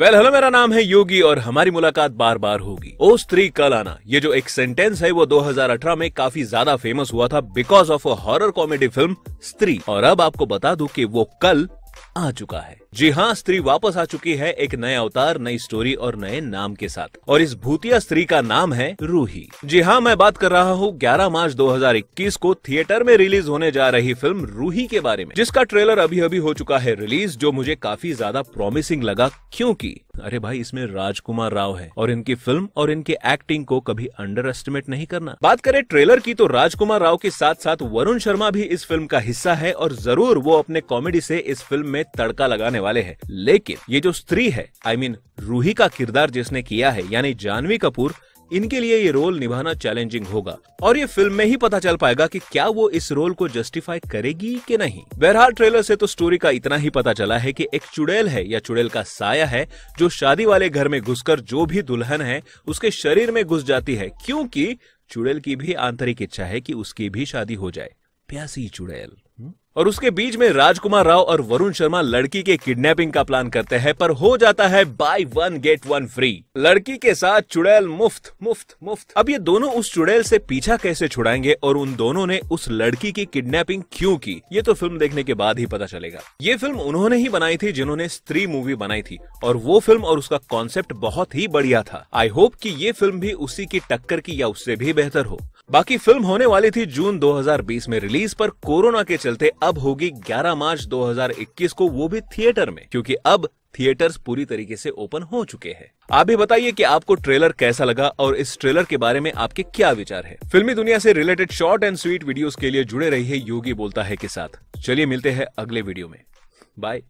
well well, hello मेरा नाम है योगी और हमारी मुलाकात बार बार होगी ओ स्त्री कल आना ये जो एक सेंटेंस है वो 2018 में काफी ज्यादा फेमस हुआ था because of a horror comedy film Stree और अब आपको बता दूं कि वो कल आ चुका है जी हाँ स्त्री वापस आ चुकी है एक नए अवतार नई स्टोरी और नए नाम के साथ और इस भूतिया स्त्री का नाम है रूही जी हाँ मैं बात कर रहा हूँ 11 मार्च 2021 को थिएटर में रिलीज होने जा रही फिल्म रूही के बारे में जिसका ट्रेलर अभी अभी हो चुका है रिलीज जो मुझे काफी ज्यादा प्रोमिसिंग लगा क्यूँकी अरे भाई इसमें राजकुमार राव है और इनकी फिल्म और इनकी एक्टिंग को कभी अंडर एस्टिमेट नहीं करना बात करें ट्रेलर की तो राजकुमार राव के साथ साथ वरुण शर्मा भी इस फिल्म का हिस्सा है और जरूर वो अपने कॉमेडी से इस फिल्म में तड़का लगाने वाले है लेकिन ये जो स्त्री है I I mean mean, Roohi का किरदार जिसने किया है यानी जानवी कपूर इनके लिए ये रोल निभाना चैलेंजिंग होगा और ये फिल्म में ही पता चल पाएगा कि क्या वो इस रोल को जस्टिफाई करेगी कि नहीं बहरहाल ट्रेलर से तो स्टोरी का इतना ही पता चला है कि एक चुड़ैल है या चुड़ैल का साया है जो शादी वाले घर में घुसकर जो भी दुल्हन है उसके शरीर में घुस जाती है क्योंकि चुड़ैल की भी आंतरिक इच्छा है कि उसकी भी शादी हो जाए प्यासी चुड़ैल और उसके बीच में राजकुमार राव और वरुण शर्मा लड़की के किडनैपिंग का प्लान करते हैं पर हो जाता है buy one get one free लड़की के साथ चुड़ैल मुफ्त मुफ्त मुफ्त अब ये दोनों उस चुड़ैल से पीछा कैसे छुड़ाएंगे और उन दोनों ने उस लड़की की किडनैपिंग क्यों की ये तो फिल्म देखने के बाद ही पता चलेगा ये फिल्म उन्होंने ही बनाई थी जिन्होंने स्त्री मूवी बनाई थी और वो फिल्म और उसका कॉन्सेप्ट बहुत ही बढ़िया था आई होप की ये फिल्म भी उसी की टक्कर की या उससे भी बेहतर हो बाकी फिल्म होने वाली थी जून 2020 में रिलीज पर कोरोना के चलते अब होगी 11 मार्च 2021 को वो भी थिएटर में क्योंकि अब थिएटर्स पूरी तरीके से ओपन हो चुके हैं आप भी बताइए कि आपको ट्रेलर कैसा लगा और इस ट्रेलर के बारे में आपके क्या विचार है फिल्मी दुनिया से related short and sweet videos के लिए जुड़े रहिए योगी बोलता है के साथ चलिए मिलते हैं अगले वीडियो में बाय